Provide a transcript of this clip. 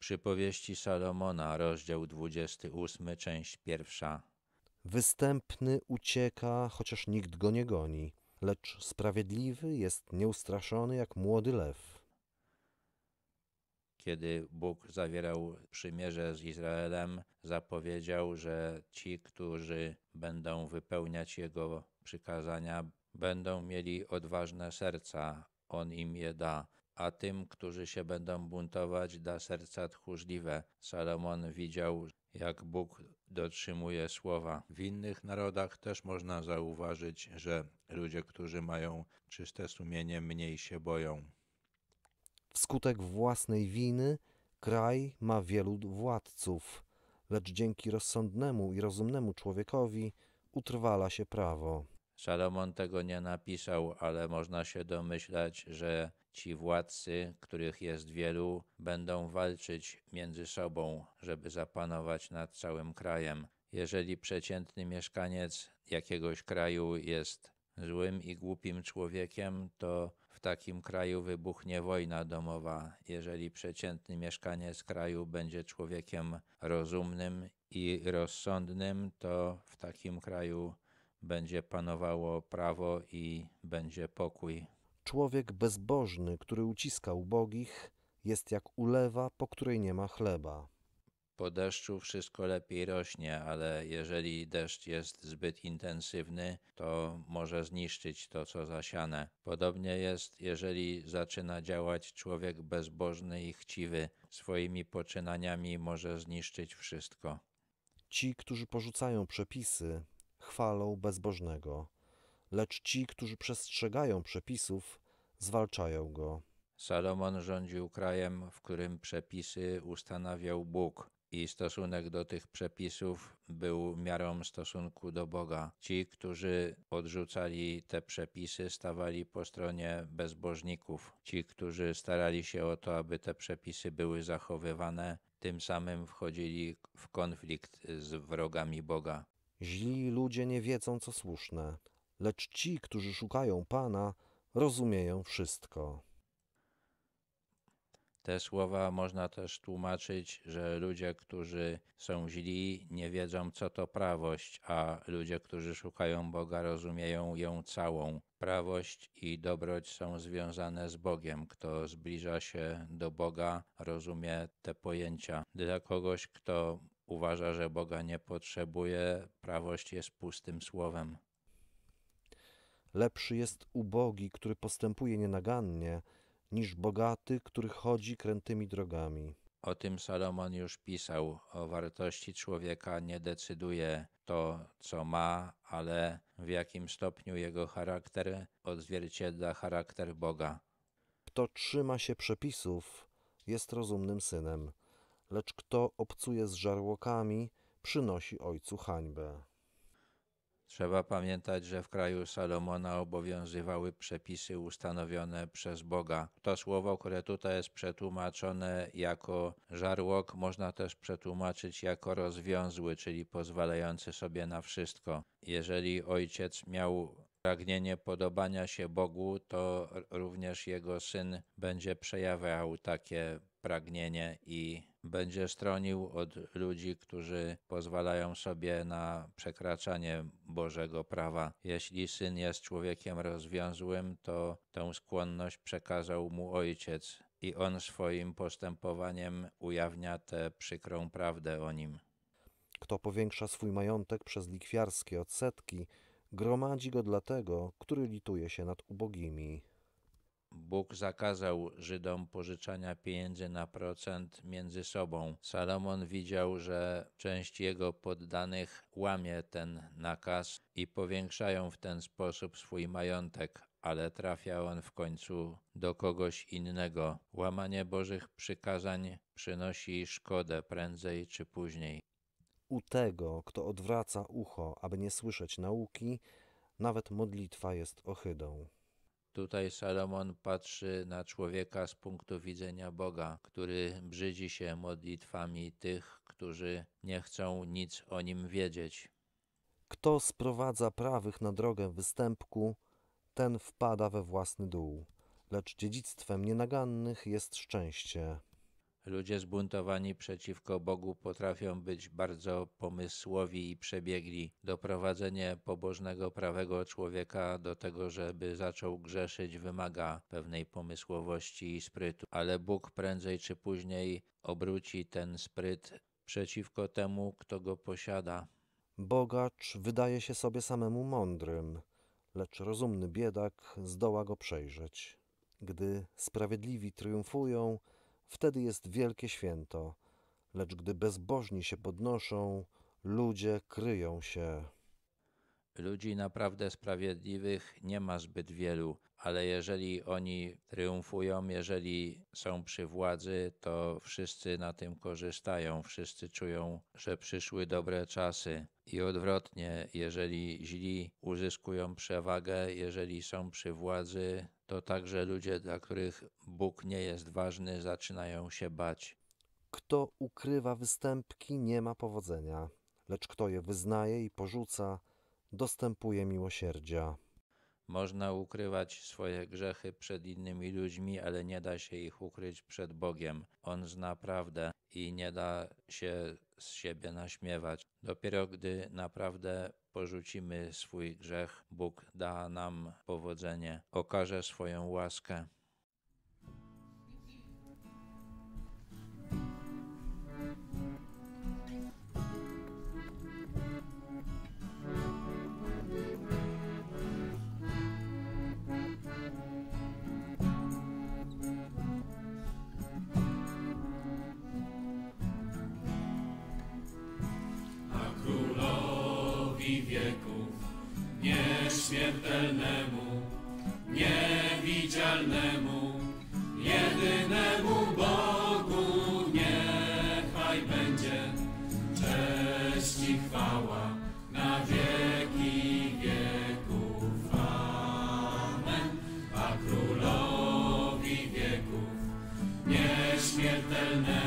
Przypowieści Salomona, rozdział 28, część pierwsza. Występny ucieka, chociaż nikt go nie goni, lecz sprawiedliwy jest nieustraszony jak młody lew. Kiedy Bóg zawierał przymierze z Izraelem, zapowiedział, że ci, którzy będą wypełniać Jego przykazania, będą mieli odważne serca, On im je da a tym, którzy się będą buntować, da serca tchórzliwe. Salomon widział, jak Bóg dotrzymuje słowa. W innych narodach też można zauważyć, że ludzie, którzy mają czyste sumienie, mniej się boją. Wskutek własnej winy kraj ma wielu władców, lecz dzięki rozsądnemu i rozumnemu człowiekowi utrwala się prawo. Salomon tego nie napisał, ale można się domyślać, że Ci władcy, których jest wielu, będą walczyć między sobą, żeby zapanować nad całym krajem. Jeżeli przeciętny mieszkaniec jakiegoś kraju jest złym i głupim człowiekiem, to w takim kraju wybuchnie wojna domowa. Jeżeli przeciętny mieszkaniec kraju będzie człowiekiem rozumnym i rozsądnym, to w takim kraju będzie panowało prawo i będzie pokój. Człowiek bezbożny, który uciska ubogich, jest jak ulewa, po której nie ma chleba. Po deszczu wszystko lepiej rośnie, ale jeżeli deszcz jest zbyt intensywny, to może zniszczyć to, co zasiane. Podobnie jest, jeżeli zaczyna działać człowiek bezbożny i chciwy, swoimi poczynaniami może zniszczyć wszystko. Ci, którzy porzucają przepisy, chwalą bezbożnego lecz ci, którzy przestrzegają przepisów, zwalczają go. Salomon rządził krajem, w którym przepisy ustanawiał Bóg, i stosunek do tych przepisów był miarą stosunku do Boga. Ci, którzy odrzucali te przepisy, stawali po stronie bezbożników. Ci, którzy starali się o to, aby te przepisy były zachowywane, tym samym wchodzili w konflikt z wrogami Boga. Źli ludzie nie wiedzą, co słuszne, lecz ci, którzy szukają Pana, rozumieją wszystko. Te słowa można też tłumaczyć, że ludzie, którzy są źli, nie wiedzą, co to prawość, a ludzie, którzy szukają Boga, rozumieją ją całą. Prawość i dobroć są związane z Bogiem. Kto zbliża się do Boga, rozumie te pojęcia. Dla kogoś, kto uważa, że Boga nie potrzebuje, prawość jest pustym słowem. Lepszy jest ubogi, który postępuje nienagannie, niż bogaty, który chodzi krętymi drogami. O tym Salomon już pisał. O wartości człowieka nie decyduje to, co ma, ale w jakim stopniu jego charakter odzwierciedla charakter Boga. Kto trzyma się przepisów, jest rozumnym synem, lecz kto obcuje z żarłokami, przynosi ojcu hańbę. Trzeba pamiętać, że w kraju Salomona obowiązywały przepisy ustanowione przez Boga. To słowo, które tutaj jest przetłumaczone jako żarłok, można też przetłumaczyć jako rozwiązły, czyli pozwalający sobie na wszystko. Jeżeli ojciec miał pragnienie podobania się Bogu, to również jego syn będzie przejawiał takie pragnienie i będzie stronił od ludzi, którzy pozwalają sobie na przekraczanie Bożego prawa. Jeśli syn jest człowiekiem rozwiązłym, to tę skłonność przekazał mu ojciec i on swoim postępowaniem ujawnia tę przykrą prawdę o nim. Kto powiększa swój majątek przez likwiarskie odsetki, gromadzi go dla tego, który lituje się nad ubogimi. Bóg zakazał Żydom pożyczania pieniędzy na procent między sobą. Salomon widział, że część jego poddanych łamie ten nakaz i powiększają w ten sposób swój majątek, ale trafia on w końcu do kogoś innego. Łamanie Bożych przykazań przynosi szkodę prędzej czy później. U tego, kto odwraca ucho, aby nie słyszeć nauki, nawet modlitwa jest ohydą. Tutaj Salomon patrzy na człowieka z punktu widzenia Boga, który brzydzi się modlitwami tych, którzy nie chcą nic o nim wiedzieć. Kto sprowadza prawych na drogę występku, ten wpada we własny dół, lecz dziedzictwem nienagannych jest szczęście. Ludzie zbuntowani przeciwko Bogu potrafią być bardzo pomysłowi i przebiegli. Doprowadzenie pobożnego, prawego człowieka do tego, żeby zaczął grzeszyć, wymaga pewnej pomysłowości i sprytu. Ale Bóg prędzej czy później obróci ten spryt przeciwko temu, kto go posiada. Bogacz wydaje się sobie samemu mądrym, lecz rozumny biedak zdoła go przejrzeć. Gdy sprawiedliwi triumfują, Wtedy jest wielkie święto, lecz gdy bezbożni się podnoszą, ludzie kryją się. Ludzi naprawdę sprawiedliwych nie ma zbyt wielu, ale jeżeli oni triumfują, jeżeli są przy władzy, to wszyscy na tym korzystają, wszyscy czują, że przyszły dobre czasy. I odwrotnie, jeżeli źli uzyskują przewagę, jeżeli są przy władzy, to także ludzie, dla których Bóg nie jest ważny, zaczynają się bać. Kto ukrywa występki, nie ma powodzenia, lecz kto je wyznaje i porzuca, dostępuje miłosierdzia. Można ukrywać swoje grzechy przed innymi ludźmi, ale nie da się ich ukryć przed Bogiem. On zna prawdę i nie da się z siebie naśmiewać. Dopiero gdy naprawdę porzucimy swój grzech, Bóg da nam powodzenie, okaże swoją łaskę. wieków, nieśmiertelnemu, niewidzialnemu, jedynemu Bogu niechaj będzie cześć i chwała na wieki wieków. Amen. A królowi wieków, nieśmiertelnemu,